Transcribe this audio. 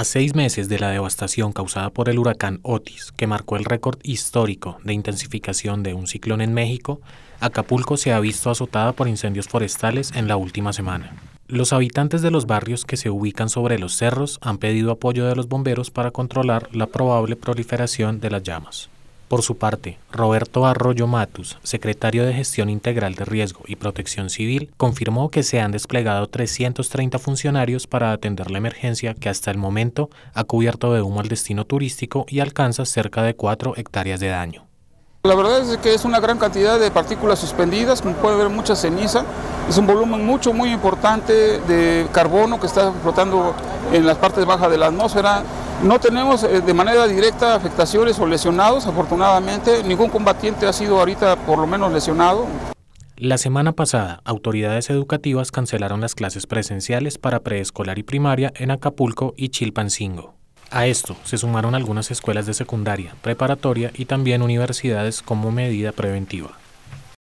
A seis meses de la devastación causada por el huracán Otis, que marcó el récord histórico de intensificación de un ciclón en México, Acapulco se ha visto azotada por incendios forestales en la última semana. Los habitantes de los barrios que se ubican sobre los cerros han pedido apoyo de los bomberos para controlar la probable proliferación de las llamas. Por su parte, Roberto Arroyo Matus, secretario de Gestión Integral de Riesgo y Protección Civil, confirmó que se han desplegado 330 funcionarios para atender la emergencia que hasta el momento ha cubierto de humo al destino turístico y alcanza cerca de 4 hectáreas de daño. La verdad es que es una gran cantidad de partículas suspendidas, como puede ver mucha ceniza, es un volumen mucho, muy importante de carbono que está flotando en las partes bajas de la atmósfera, no tenemos eh, de manera directa afectaciones o lesionados, afortunadamente. Ningún combatiente ha sido ahorita por lo menos lesionado. La semana pasada, autoridades educativas cancelaron las clases presenciales para preescolar y primaria en Acapulco y Chilpancingo. A esto se sumaron algunas escuelas de secundaria, preparatoria y también universidades como medida preventiva.